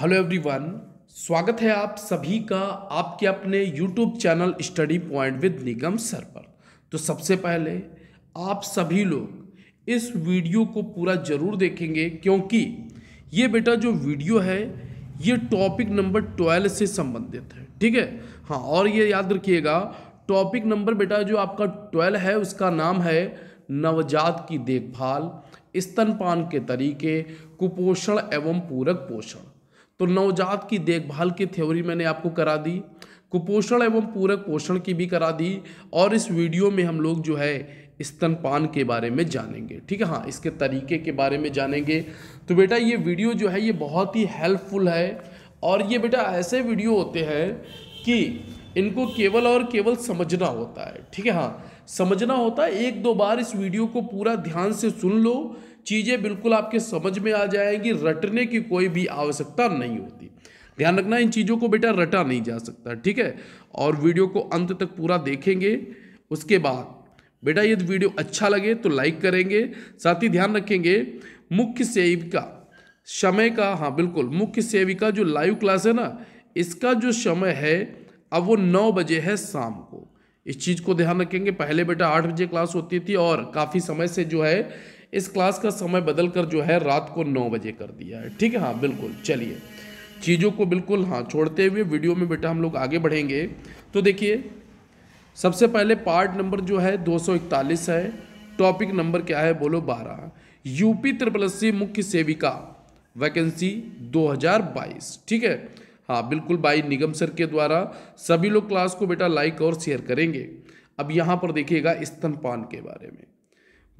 hello everyone स्वागत है आप सभी का आपके अपने YouTube channel study point with Nigam sir पर तो सबसे पहले आप सभी लोग इस वीडियो को पूरा ज़रूर देखेंगे क्योंकि ये बेटा जो वीडियो है ये टॉपिक नंबर ट्वेल्व से संबंधित है ठीक है हाँ और ये याद रखिएगा टॉपिक नंबर बेटा जो आपका ट्वेल्व है उसका नाम है नवजात की देखभाल स्तनपान के तरीके कुपोषण एवं पूरक पोषण तो नवजात की देखभाल की थ्योरी मैंने आपको करा दी कुपोषण एवं पूरक पोषण की भी करा दी और इस वीडियो में हम लोग जो है स्तनपान के बारे में जानेंगे ठीक है हाँ इसके तरीके के बारे में जानेंगे तो बेटा ये वीडियो जो है ये बहुत ही हेल्पफुल है और ये बेटा ऐसे वीडियो होते हैं कि इनको केवल और केवल समझना होता है ठीक है हाँ समझना होता है एक दो बार इस वीडियो को पूरा ध्यान से सुन लो चीज़ें बिल्कुल आपके समझ में आ जाएंगी रटने की कोई भी आवश्यकता नहीं होती ध्यान रखना इन चीज़ों को बेटा रटा नहीं जा सकता ठीक है और वीडियो को अंत तक पूरा देखेंगे उसके बाद बेटा यदि वीडियो अच्छा लगे तो लाइक करेंगे साथ ही ध्यान रखेंगे मुख्य सेविका समय का हाँ बिल्कुल मुख्य सेविका जो लाइव क्लास है ना इसका जो समय है अब वो नौ बजे है शाम को इस चीज़ को ध्यान रखेंगे पहले बेटा आठ बजे क्लास होती थी और काफ़ी समय से जो है इस क्लास का समय बदल कर जो है रात को नौ बजे कर दिया है ठीक है हाँ बिल्कुल चलिए चीज़ों को बिल्कुल हाँ छोड़ते हुए वीडियो में बेटा हम लोग आगे बढ़ेंगे तो देखिए सबसे पहले पार्ट नंबर जो है 241 है टॉपिक नंबर क्या है बोलो 12 यूपी त्रिपल सी मुख्य सेविका वैकेंसी 2022 ठीक है हाँ बिल्कुल भाई निगम सर के द्वारा सभी लोग क्लास को बेटा लाइक और शेयर करेंगे अब यहाँ पर देखिएगा स्तनपान के बारे में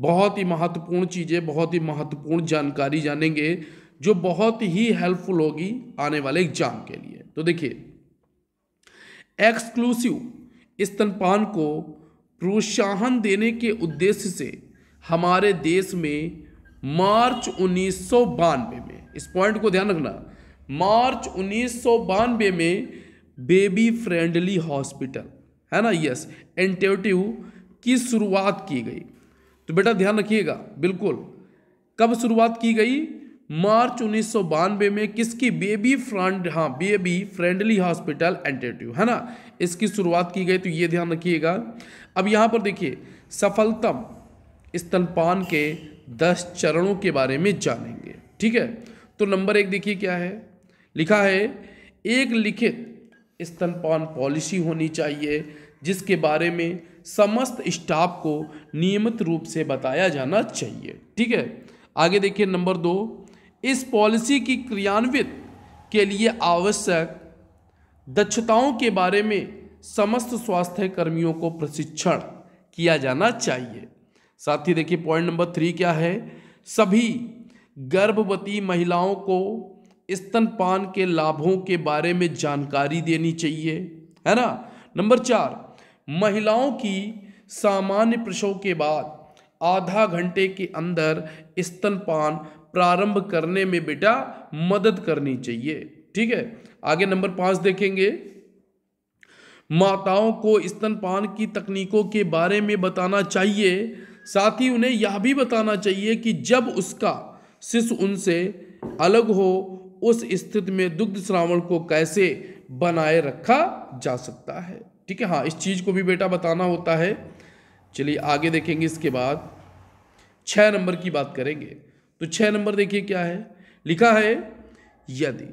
बहुत ही महत्वपूर्ण चीज़ें बहुत ही महत्वपूर्ण जानकारी जानेंगे जो बहुत ही हेल्पफुल होगी आने वाले एग्जाम के लिए तो देखिए एक्सक्लूसिव स्तनपान को प्रोत्साहन देने के उद्देश्य से हमारे देश में मार्च उन्नीस में इस पॉइंट को ध्यान रखना मार्च उन्नीस में बेबी फ्रेंडली हॉस्पिटल है ना यस एंटेटिव की शुरुआत की गई तो बेटा ध्यान रखिएगा बिल्कुल कब शुरुआत की गई मार्च उन्नीस में किसकी बेबी फ्रांड हाँ बेबी फ्रेंडली हॉस्पिटल एंटेटिव है ना इसकी शुरुआत की गई तो ये ध्यान रखिएगा अब यहाँ पर देखिए सफलतम स्तनपान के दस चरणों के बारे में जानेंगे ठीक है तो नंबर एक देखिए क्या है लिखा है एक लिखित स्तनपान पॉलिसी होनी चाहिए जिसके बारे में समस्त स्टाफ को नियमित रूप से बताया जाना चाहिए ठीक है आगे देखिए नंबर दो इस पॉलिसी की क्रियान्वित के लिए आवश्यक दक्षताओं के बारे में समस्त स्वास्थ्य कर्मियों को प्रशिक्षण किया जाना चाहिए साथ ही देखिए पॉइंट नंबर थ्री क्या है सभी गर्भवती महिलाओं को स्तनपान के लाभों के बारे में जानकारी देनी चाहिए है ना नंबर चार महिलाओं की सामान्य प्रसव के बाद आधा घंटे के अंदर स्तनपान प्रारंभ करने में बेटा मदद करनी चाहिए ठीक है आगे नंबर पाँच देखेंगे माताओं को स्तनपान की तकनीकों के बारे में बताना चाहिए साथ ही उन्हें यह भी बताना चाहिए कि जब उसका शिशु उनसे अलग हो उस स्थिति में दुग्ध श्रावण को कैसे बनाए रखा जा सकता है ठीक है हाँ इस चीज़ को भी बेटा बताना होता है चलिए आगे देखेंगे इसके बाद छः नंबर की बात करेंगे तो छः नंबर देखिए क्या है लिखा है यदि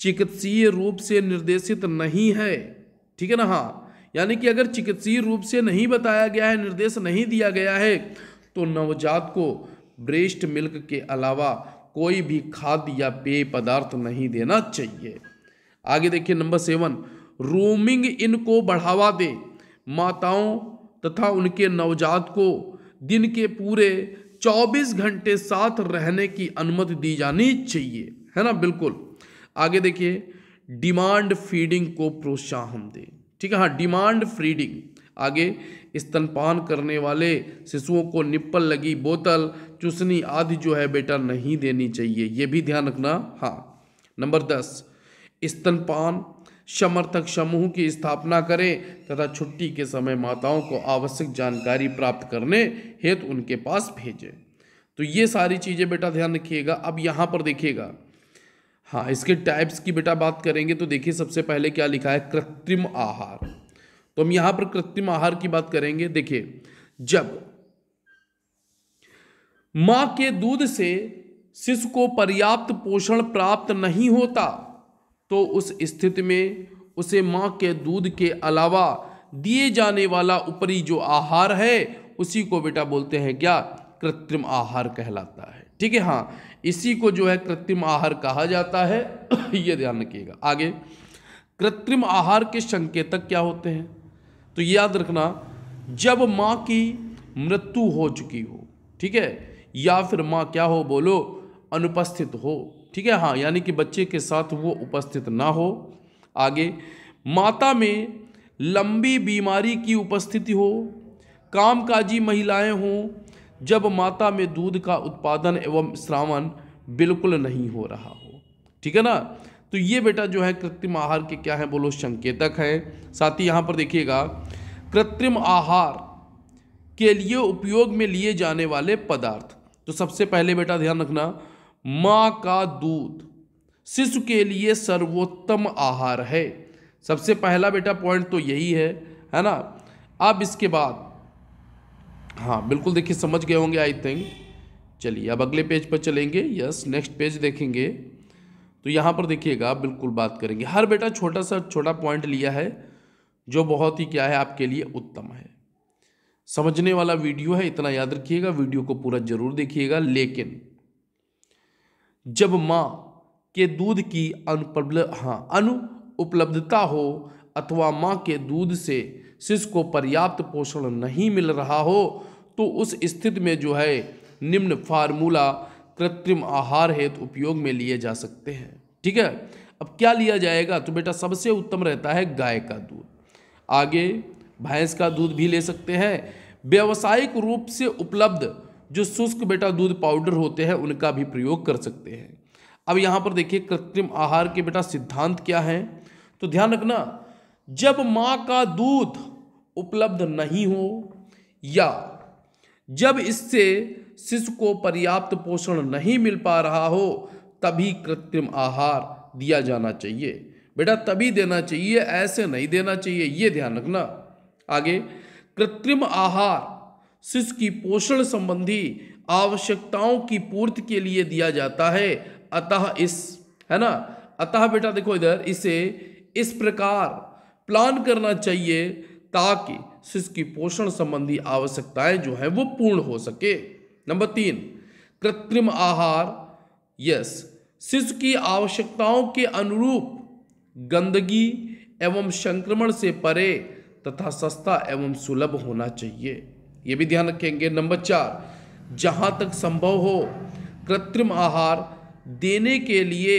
चिकित्सीय रूप से निर्देशित नहीं है ठीक है ना हाँ यानी कि अगर चिकित्सीय रूप से नहीं बताया गया है निर्देश नहीं दिया गया है तो नवजात को ब्रेस्ट मिल्क के अलावा कोई भी खाद्य या पेय पदार्थ नहीं देना चाहिए आगे देखिए नंबर सेवन रोमिंग इनको बढ़ावा दे माताओं तथा उनके नवजात को दिन के पूरे 24 घंटे साथ रहने की अनुमति दी जानी चाहिए है ना बिल्कुल आगे देखिए डिमांड फीडिंग को प्रोत्साहन दें ठीक है हाँ डिमांड फीडिंग आगे स्तनपान करने वाले शिशुओं को निप्पल लगी बोतल चुसनी आदि जो है बेटा नहीं देनी चाहिए ये भी ध्यान रखना हाँ नंबर दस स्तनपान समर्थक समूह की स्थापना करें तथा छुट्टी के समय माताओं को आवश्यक जानकारी प्राप्त करने हेतु उनके पास भेजें तो ये सारी चीज़ें बेटा ध्यान रखिएगा अब यहाँ पर देखिएगा हाँ इसके टाइप्स की बेटा बात करेंगे तो देखिए सबसे पहले क्या लिखा है कृत्रिम आहार तो हम यहाँ पर कृत्रिम आहार की बात करेंगे देखिए जब माँ के दूध से शिशु को पर्याप्त पोषण प्राप्त नहीं होता तो उस स्थिति में उसे माँ के दूध के अलावा दिए जाने वाला ऊपरी जो आहार है उसी को बेटा बोलते हैं क्या कृत्रिम आहार कहलाता है ठीक है हाँ इसी को जो है कृत्रिम आहार कहा जाता है ये ध्यान रखिएगा आगे कृत्रिम आहार के संकेतक क्या होते हैं तो याद रखना जब माँ की मृत्यु हो चुकी हो ठीक है या फिर माँ क्या हो बोलो अनुपस्थित हो ठीक है हाँ यानी कि बच्चे के साथ वो उपस्थित ना हो आगे माता में लंबी बीमारी की उपस्थिति हो कामकाजी महिलाएं हों जब माता में दूध का उत्पादन एवं श्रावण बिल्कुल नहीं हो रहा हो ठीक है ना तो ये बेटा जो है कृत्रिम आहार के क्या है बोलो संकेतक है साथ ही यहाँ पर देखिएगा कृत्रिम आहार के लिए उपयोग में लिए जाने वाले पदार्थ तो सबसे पहले बेटा ध्यान रखना माँ का दूध शिशु के लिए सर्वोत्तम आहार है सबसे पहला बेटा पॉइंट तो यही है है ना अब इसके बाद हाँ बिल्कुल देखिए समझ गए होंगे आई थिंक चलिए अब अगले पेज पर चलेंगे यस नेक्स्ट पेज देखेंगे तो यहाँ पर देखिएगा बिल्कुल बात करेंगे हर बेटा छोटा सा छोटा पॉइंट लिया है जो बहुत ही क्या है आपके लिए उत्तम है समझने वाला वीडियो है इतना याद रखिएगा वीडियो को पूरा ज़रूर देखिएगा लेकिन जब माँ के दूध की अनुपल हाँ अनुपलब्धता हो अथवा माँ के दूध से शिशु को पर्याप्त पोषण नहीं मिल रहा हो तो उस स्थिति में जो है निम्न फार्मूला कृत्रिम आहार हेतु उपयोग में लिए जा सकते हैं ठीक है अब क्या लिया जाएगा तो बेटा सबसे उत्तम रहता है गाय का दूध आगे भैंस का दूध भी ले सकते हैं व्यावसायिक रूप से उपलब्ध जो शुष्क बेटा दूध पाउडर होते हैं उनका भी प्रयोग कर सकते हैं अब यहाँ पर देखिए कृत्रिम आहार के बेटा सिद्धांत क्या है तो ध्यान रखना जब माँ का दूध उपलब्ध नहीं हो या जब इससे शिशु को पर्याप्त पोषण नहीं मिल पा रहा हो तभी कृत्रिम आहार दिया जाना चाहिए बेटा तभी देना चाहिए ऐसे नहीं देना चाहिए ये ध्यान रखना आगे कृत्रिम आहार शिष्य की पोषण संबंधी आवश्यकताओं की पूर्ति के लिए दिया जाता है अतः इस है ना अतः बेटा देखो इधर इसे इस प्रकार प्लान करना चाहिए ताकि शिष्य की पोषण संबंधी आवश्यकताएं जो हैं वो पूर्ण हो सके नंबर तीन कृत्रिम आहार यस शिशु की आवश्यकताओं के अनुरूप गंदगी एवं संक्रमण से परे तथा सस्ता एवं सुलभ होना चाहिए ये भी ध्यान रखेंगे नंबर चार जहाँ तक संभव हो कृत्रिम आहार देने के लिए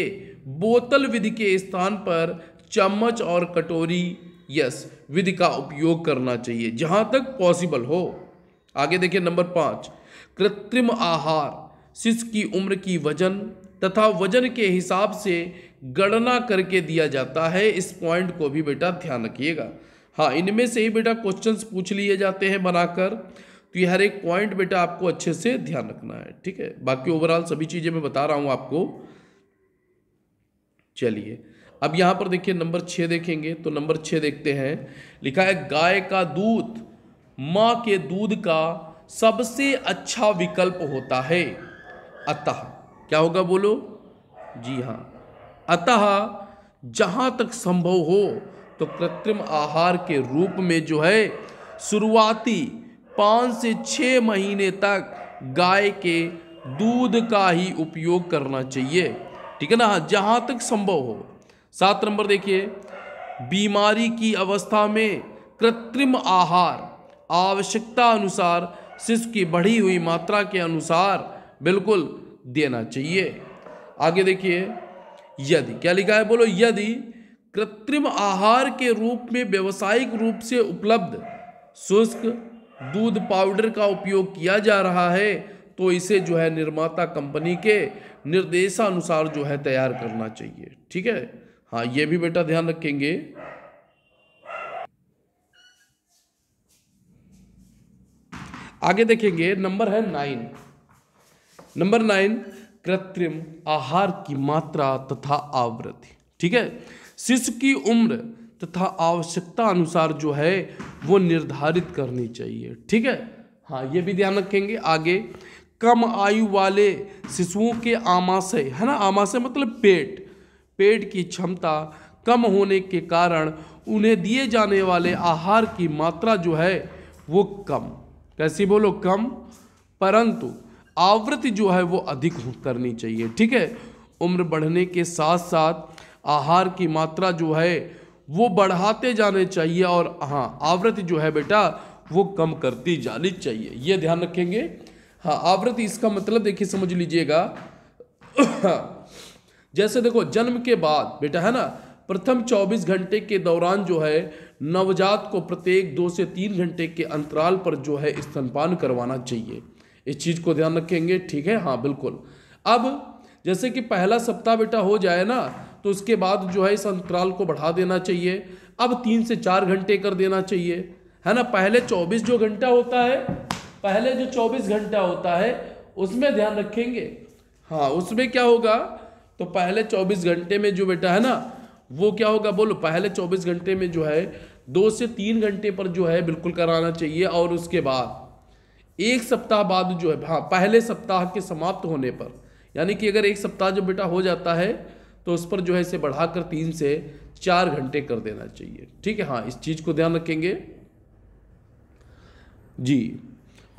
बोतल विधि के स्थान पर चम्मच और कटोरी यस विधि का उपयोग करना चाहिए जहाँ तक पॉसिबल हो आगे देखिए नंबर पाँच कृत्रिम आहार शिष्य की उम्र की वजन तथा वजन के हिसाब से गणना करके दिया जाता है इस पॉइंट को भी बेटा ध्यान रखिएगा हाँ इनमें से ही बेटा क्वेश्चंस पूछ लिए जाते हैं बनाकर तो ये हर एक पॉइंट बेटा आपको अच्छे से ध्यान रखना है ठीक है बाकी ओवरऑल सभी चीज़ें मैं बता रहा हूँ आपको चलिए अब यहाँ पर देखिए नंबर छः देखेंगे तो नंबर छः देखते हैं लिखा है गाय का दूध माँ के दूध का सबसे अच्छा विकल्प होता है अतः क्या होगा बोलो जी हाँ अतः जहाँ तक संभव हो तो कृत्रिम आहार के रूप में जो है शुरुआती पाँच से छः महीने तक गाय के दूध का ही उपयोग करना चाहिए ठीक है ना जहाँ तक संभव हो सात नंबर देखिए बीमारी की अवस्था में कृत्रिम आहार आवश्यकता अनुसार शिशु की बढ़ी हुई मात्रा के अनुसार बिल्कुल देना चाहिए आगे देखिए यदि क्या लिखा है बोलो यदि कृत्रिम आहार के रूप में व्यवसायिक रूप से उपलब्ध शुष्क दूध पाउडर का उपयोग किया जा रहा है तो इसे जो है निर्माता कंपनी के निर्देशानुसार जो है तैयार करना चाहिए ठीक है हाँ ये भी बेटा ध्यान रखेंगे आगे देखेंगे नंबर है नाइन नंबर नाइन कृत्रिम आहार की मात्रा तथा आवृत्ति ठीक है शिशु की उम्र तथा आवश्यकता अनुसार जो है वो निर्धारित करनी चाहिए ठीक है हाँ ये भी ध्यान रखेंगे आगे कम आयु वाले शिशुओं के आमाशय है ना आमाशय मतलब पेट पेट की क्षमता कम होने के कारण उन्हें दिए जाने वाले आहार की मात्रा जो है वो कम कैसी बोलो कम परंतु आवृत्ति जो है वो अधिक करनी चाहिए ठीक है उम्र बढ़ने के साथ साथ आहार की मात्रा जो है वो बढ़ाते जाने चाहिए और हाँ आवृत्ति जो है बेटा वो कम करती जानी चाहिए ये ध्यान रखेंगे हाँ आवृत्ति इसका मतलब देखिए समझ लीजिएगा जैसे देखो जन्म के बाद बेटा है ना प्रथम 24 घंटे के दौरान जो है नवजात को प्रत्येक दो से तीन घंटे के अंतराल पर जो है स्तनपान करवाना चाहिए इस चीज़ को ध्यान रखेंगे ठीक है हाँ बिल्कुल अब जैसे कि पहला सप्ताह बेटा हो जाए ना तो उसके बाद जो है इस अंतराल को बढ़ा देना चाहिए अब तीन से चार घंटे कर देना चाहिए है ना पहले चौबीस जो घंटा होता है पहले जो चौबीस घंटा होता है उसमें ध्यान रखेंगे हाँ उसमें क्या होगा तो पहले चौबीस घंटे में जो बेटा है ना वो क्या होगा बोलो पहले चौबीस घंटे में जो है दो से तीन घंटे पर जो है बिल्कुल कराना चाहिए और उसके बाद एक सप्ताह बाद जो है हाँ पहले सप्ताह के समाप्त होने पर यानी कि अगर एक सप्ताह जो बेटा हो जाता है तो उस पर जो है इसे बढ़ाकर तीन से चार घंटे कर देना चाहिए ठीक है हाँ इस चीज़ को ध्यान रखेंगे जी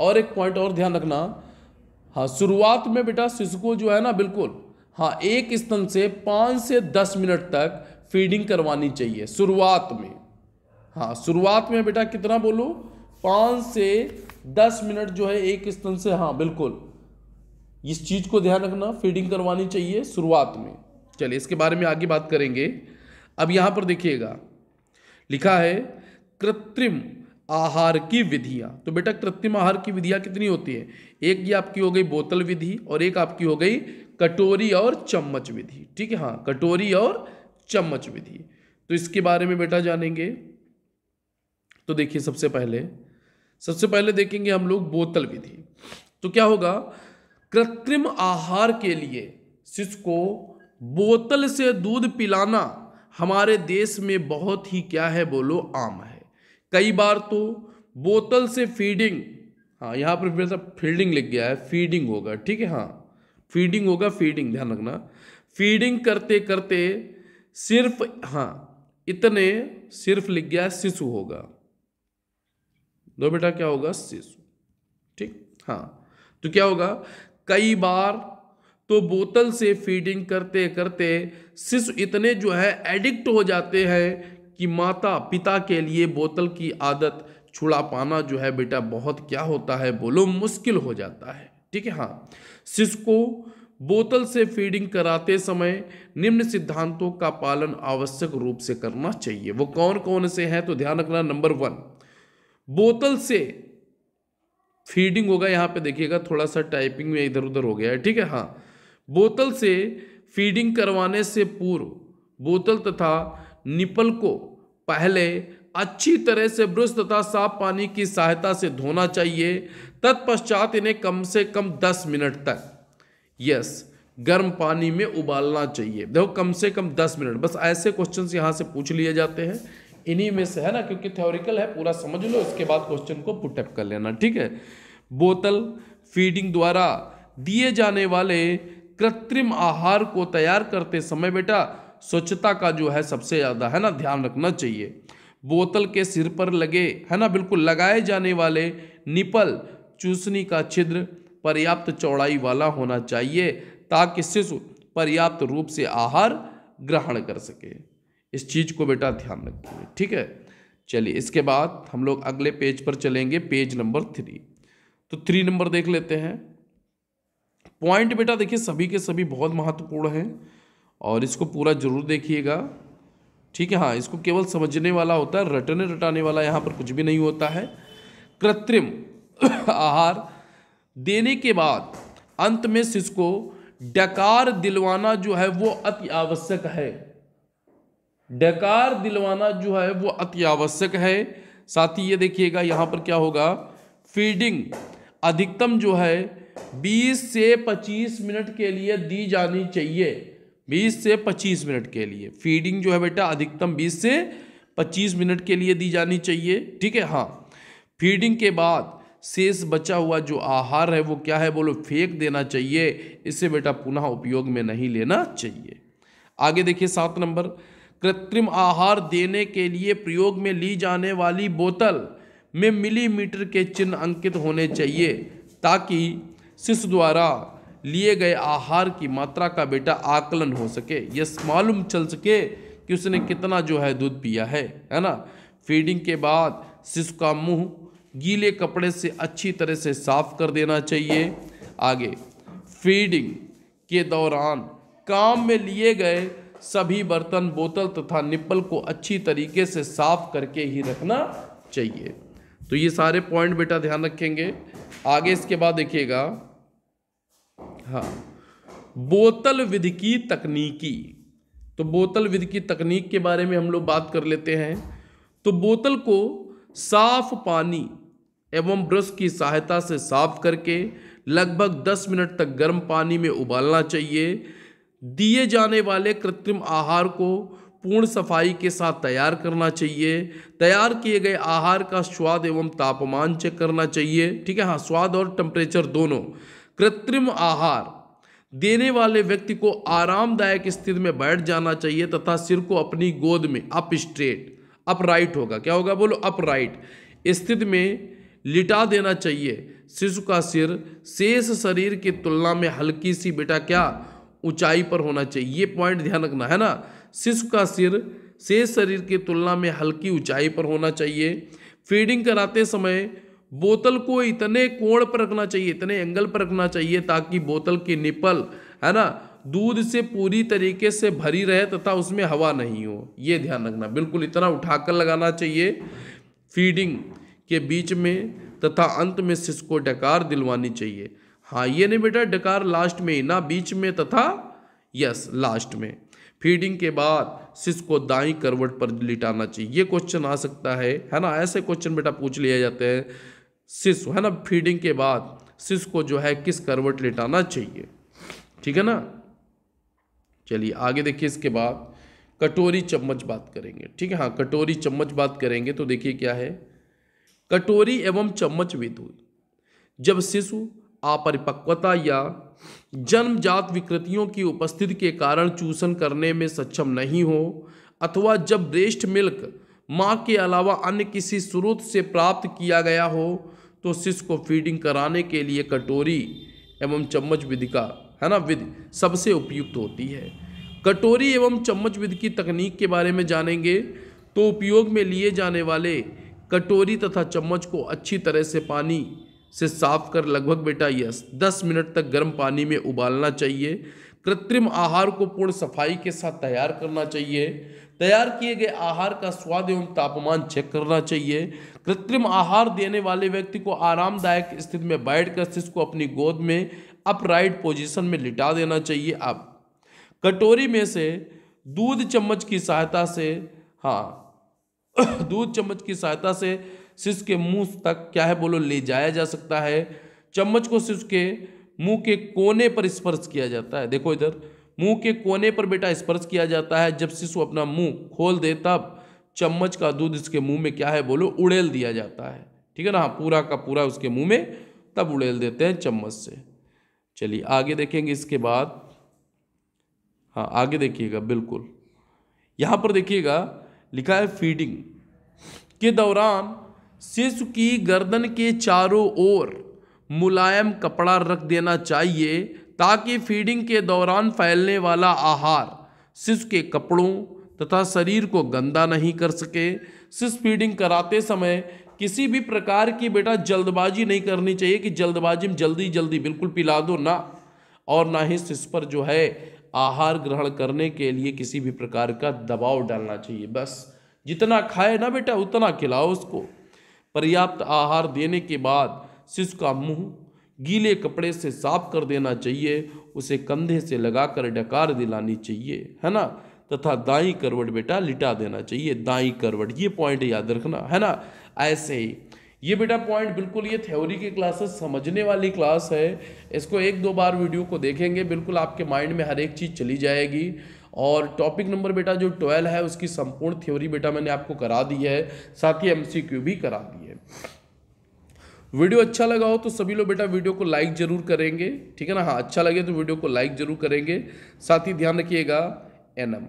और एक पॉइंट और ध्यान रखना हाँ शुरुआत में बेटा शिशु को जो है ना बिल्कुल हाँ एक स्तन से पाँच से दस मिनट तक फीडिंग करवानी चाहिए शुरुआत में हाँ शुरुआत में बेटा कितना बोलो पाँच से दस मिनट जो है एक स्तन से हाँ बिल्कुल इस चीज़ को ध्यान रखना फीडिंग करवानी चाहिए शुरुआत में चलिए इसके बारे में आगे बात करेंगे अब यहां पर देखिएगा लिखा है कृत्रिम आहार की विधियां तो बेटा कृत्रिम आहार की विधियां कितनी होती है एक ये आपकी हो गई बोतल विधि और एक आपकी हो गई कटोरी और चम्मच विधि ठीक है हाँ कटोरी और चम्मच विधि तो इसके बारे में बेटा जानेंगे तो देखिए सबसे पहले सबसे पहले देखेंगे हम लोग बोतल विधि तो क्या होगा कृत्रिम आहार के लिए शिशु को बोतल से दूध पिलाना हमारे देश में बहुत ही क्या है बोलो आम है कई बार तो बोतल से फीडिंग हाँ यहाँ पर फिर फील्डिंग लिख गया है फीडिंग होगा ठीक है हाँ फीडिंग होगा फीडिंग ध्यान रखना फीडिंग करते करते सिर्फ हाँ इतने सिर्फ लिख गया है शिशु होगा दो बेटा क्या होगा शिशु ठीक हाँ तो क्या होगा कई बार तो बोतल से फीडिंग करते करते शिशु इतने जो है एडिक्ट हो जाते हैं कि माता पिता के लिए बोतल की आदत छुड़ा पाना जो है बेटा बहुत क्या होता है बोलो मुश्किल हो जाता है ठीक है हाँ शिशु को बोतल से फीडिंग कराते समय निम्न सिद्धांतों का पालन आवश्यक रूप से करना चाहिए वो कौन कौन से हैं तो ध्यान रखना नंबर वन बोतल से फीडिंग होगा यहाँ पे देखिएगा थोड़ा सा टाइपिंग में इधर उधर हो गया है ठीक है हाँ बोतल से फीडिंग करवाने से पूर्व बोतल तथा निपल को पहले अच्छी तरह से ब्रश तथा साफ पानी की सहायता से धोना चाहिए तत्पश्चात इन्हें कम से कम 10 मिनट तक यस गर्म पानी में उबालना चाहिए देखो कम से कम 10 मिनट बस ऐसे क्वेश्चन यहाँ से पूछ लिए जाते हैं इन्हीं में से है ना क्योंकि थ्योरिकल है पूरा समझ लो उसके बाद क्वेश्चन को पुटअप कर लेना ठीक है बोतल फीडिंग द्वारा दिए जाने वाले कृत्रिम आहार को तैयार करते समय बेटा स्वच्छता का जो है सबसे ज़्यादा है ना ध्यान रखना चाहिए बोतल के सिर पर लगे है ना बिल्कुल लगाए जाने वाले निपल चूसनी का छिद्र पर्याप्त चौड़ाई वाला होना चाहिए ताकि शिशु पर्याप्त रूप से आहार ग्रहण कर सके इस चीज़ को बेटा ध्यान रखेंगे ठीक है चलिए इसके बाद हम लोग अगले पेज पर चलेंगे पेज नंबर थ्री तो थ्री नंबर देख लेते हैं पॉइंट बेटा देखिए सभी के सभी बहुत महत्वपूर्ण हैं और इसको पूरा जरूर देखिएगा ठीक है हाँ इसको केवल समझने वाला होता है रटने रटाने वाला यहाँ पर कुछ भी नहीं होता है कृत्रिम आहार देने के बाद अंत में शिशु को डकार दिलवाना जो है वो अति आवश्यक है डकार दिलवाना जो है वो अति आवश्यक है साथ ही ये देखिएगा यहाँ पर क्या होगा फीडिंग अधिकतम जो है 20 से 25 मिनट के लिए दी जानी चाहिए 20 से 25 मिनट के लिए फीडिंग जो है बेटा अधिकतम 20 से 25 मिनट के लिए दी जानी चाहिए ठीक है हाँ फीडिंग के बाद शेष बचा हुआ जो आहार है वो क्या है बोलो फेंक देना चाहिए इसे बेटा पुनः उपयोग में नहीं लेना चाहिए आगे देखिए सात नंबर कृत्रिम आहार देने के लिए प्रयोग में ली जाने वाली बोतल में मिलीमीटर के चिन्ह अंकित होने चाहिए ताकि शिष्य द्वारा लिए गए आहार की मात्रा का बेटा आकलन हो सके यह मालूम चल सके कि उसने कितना जो है दूध पिया है है ना फीडिंग के बाद शिशु का मुंह गीले कपड़े से अच्छी तरह से साफ कर देना चाहिए आगे फीडिंग के दौरान काम में लिए गए सभी बर्तन बोतल तथा निप्पल को अच्छी तरीके से साफ करके ही रखना चाहिए तो ये सारे पॉइंट बेटा ध्यान रखेंगे आगे इसके बाद देखिएगा हाँ बोतल विध की तकनीकी तो बोतल विध की तकनीक के बारे में हम लोग बात कर लेते हैं तो बोतल को साफ पानी एवं ब्रश की सहायता से साफ करके लगभग 10 मिनट तक गर्म पानी में उबालना चाहिए दिए जाने वाले कृत्रिम आहार को पूर्ण सफाई के साथ तैयार करना चाहिए तैयार किए गए आहार का स्वाद एवं तापमान चेक करना चाहिए ठीक है हाँ स्वाद और टेम्परेचर दोनों कृत्रिम आहार देने वाले व्यक्ति को आरामदायक स्थिति में बैठ जाना चाहिए तथा सिर को अपनी गोद में अप स्ट्रेट अपराइट होगा क्या होगा बोलो अपराइट स्थिति में लिटा देना चाहिए शिशु का सिर शेष शरीर की तुलना में हल्की सी बेटा क्या ऊंचाई पर होना चाहिए ये पॉइंट ध्यान रखना है ना शिशु का सिर शेष शरीर की तुलना में हल्की ऊंचाई पर होना चाहिए फीडिंग कराते समय बोतल को इतने कोण पर रखना चाहिए इतने एंगल पर रखना चाहिए ताकि बोतल की निपल है ना दूध से पूरी तरीके से भरी रहे तथा उसमें हवा नहीं हो ये ध्यान रखना बिल्कुल इतना उठाकर लगाना चाहिए फीडिंग के बीच में तथा अंत में शिश को डकार दिलवानी चाहिए हाँ ये नहीं बेटा डकार लास्ट में ही ना बीच में तथा यस लास्ट में फीडिंग के बाद शिश को दाई करवट पर लिटाना चाहिए ये क्वेश्चन आ सकता है है ना ऐसे क्वेश्चन बेटा पूछ लिए जाते हैं शिशु है ना फीडिंग के बाद शिशु को जो है किस करवट लेटाना चाहिए ठीक है ना चलिए आगे देखिए इसके बाद कटोरी चम्मच बात करेंगे ठीक है हाँ कटोरी चम्मच बात करेंगे तो देखिए क्या है कटोरी एवं चम्मच विध जब शिशु अपरिपक्वता या जन्मजात विकृतियों की उपस्थिति के कारण चूसन करने में सक्षम नहीं हो अथवा जब ब्रेस्ट मिल्क माँ के अलावा अन्य किसी स्रोत से प्राप्त किया गया हो तो सिस को फीडिंग कराने के लिए कटोरी एवं चम्मच विधि का है ना विधि सबसे उपयुक्त होती है कटोरी एवं चम्मच विधि की तकनीक के बारे में जानेंगे तो उपयोग में लिए जाने वाले कटोरी तथा चम्मच को अच्छी तरह से पानी से साफ कर लगभग बेटा यस दस मिनट तक गर्म पानी में उबालना चाहिए कृत्रिम आहार को पूर्ण सफाई के साथ तैयार करना चाहिए तैयार किए गए आहार का स्वाद एवं तापमान चेक करना चाहिए कृत्रिम आहार देने वाले व्यक्ति को आरामदायक स्थिति में बैठकर शिष्य को अपनी गोद में अपराइट पोजीशन में लिटा देना चाहिए अब कटोरी में से दूध चम्मच की सहायता से हाँ दूध चम्मच की सहायता से शिष्य के मुंह तक क्या है बोलो ले जाया जा सकता है चम्मच को शिष्य के मुंह के कोने पर स्पर्श किया जाता है देखो इधर मुंह के कोने पर बेटा स्पर्श किया जाता है जब शिशु अपना मुंह खोल दे तब चम्मच का दूध इसके मुंह में क्या है बोलो उड़ेल दिया जाता है ठीक है ना हाँ, पूरा का पूरा उसके मुंह में तब उड़ेल देते हैं चम्मच से चलिए आगे देखेंगे इसके बाद हाँ आगे देखिएगा बिल्कुल यहाँ पर देखिएगा लिखा है फीडिंग के दौरान शिशु की गर्दन के चारों ओर मुलायम कपड़ा रख देना चाहिए ताकि फीडिंग के दौरान फैलने वाला आहार शिशु के कपड़ों तथा शरीर को गंदा नहीं कर सके शिशु फीडिंग कराते समय किसी भी प्रकार की बेटा जल्दबाजी नहीं करनी चाहिए कि जल्दबाजी में जल्दी जल्दी बिल्कुल पिला दो ना और ना ही शिशु पर जो है आहार ग्रहण करने के लिए किसी भी प्रकार का दबाव डालना चाहिए बस जितना खाए ना बेटा उतना खिलाओ उसको पर्याप्त आहार देने के बाद शिशु का मुंह गीले कपड़े से साफ कर देना चाहिए उसे कंधे से लगाकर डकार दिलानी चाहिए है ना तथा दाई करवट बेटा लिटा देना चाहिए दाई करवट ये पॉइंट याद रखना है ना ऐसे ही ये बेटा पॉइंट बिल्कुल ये थ्योरी की क्लासेस समझने वाली क्लास है इसको एक दो बार वीडियो को देखेंगे बिल्कुल आपके माइंड में हर एक चीज़ चली जाएगी और टॉपिक नंबर बेटा जो ट्वेल्व है उसकी संपूर्ण थ्योरी बेटा मैंने आपको करा दी है साथ ही एम भी करा दी है वीडियो अच्छा लगा हो तो सभी लोग बेटा वीडियो को लाइक ज़रूर करेंगे ठीक है ना हाँ अच्छा लगे तो वीडियो को लाइक ज़रूर करेंगे साथ ही ध्यान रखिएगा एनम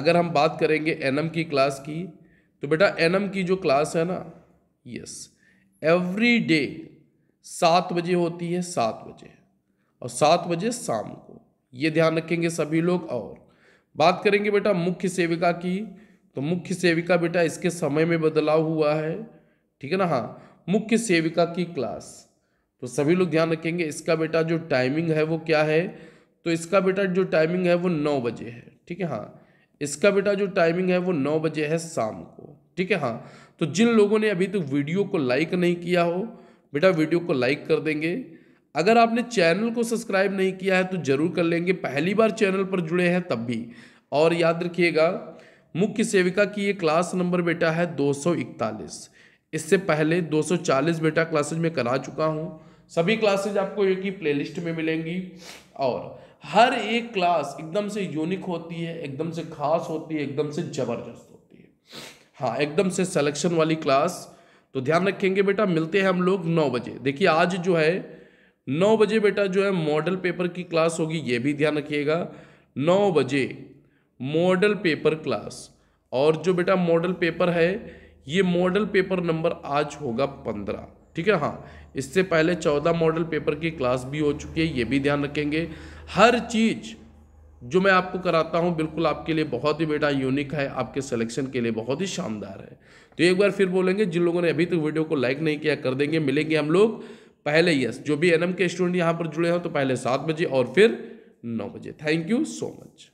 अगर हम बात करेंगे एनम की क्लास की तो बेटा एनम की जो क्लास है ना यस एवरी डे सात बजे होती है सात बजे और सात बजे शाम को ये ध्यान रखेंगे सभी लोग और बात करेंगे बेटा मुख्य सेविका की तो मुख्य सेविका बेटा इसके समय में बदलाव हुआ है ठीक है ना हाँ मुख्य सेविका की क्लास तो सभी लोग ध्यान रखेंगे इसका बेटा जो टाइमिंग है वो क्या है तो इसका बेटा जो टाइमिंग है वो नौ बजे है ठीक है हाँ इसका बेटा जो टाइमिंग है वो नौ बजे है शाम को ठीक है हाँ तो जिन लोगों ने अभी तक तो वीडियो को लाइक नहीं किया हो बेटा वीडियो को लाइक कर देंगे अगर आपने चैनल को सब्सक्राइब नहीं किया है तो जरूर कर लेंगे पहली बार चैनल पर जुड़े हैं तब भी और याद रखिएगा मुख्य सेविका की ये क्लास नंबर बेटा है दो सौ इकतालीस इससे पहले 240 बेटा क्लासेज में करा चुका हूँ सभी क्लासेज आपको एक ही प्लेलिस्ट में मिलेंगी और हर एक क्लास एकदम से यूनिक होती है एकदम से खास होती है एकदम से ज़बरदस्त होती है हाँ एकदम से सिलेक्शन वाली क्लास तो ध्यान रखेंगे बेटा मिलते हैं हम लोग नौ बजे देखिए आज जो है नौ बजे बेटा जो है मॉडल पेपर की क्लास होगी ये भी ध्यान रखिएगा नौ बजे मॉडल पेपर क्लास और जो बेटा मॉडल पेपर है ये मॉडल पेपर नंबर आज होगा पंद्रह ठीक है हाँ इससे पहले चौदह मॉडल पेपर की क्लास भी हो चुकी है ये भी ध्यान रखेंगे हर चीज़ जो मैं आपको कराता हूँ बिल्कुल आपके लिए बहुत ही बेटा यूनिक है आपके सिलेक्शन के लिए बहुत ही शानदार है तो एक बार फिर बोलेंगे जिन लोगों ने अभी तक वीडियो को लाइक नहीं किया कर देंगे मिलेंगे हम लोग पहले यस जो भी एनएम के स्टूडेंट यहाँ पर जुड़े हों तो पहले सात बजे और फिर नौ बजे थैंक यू सो मच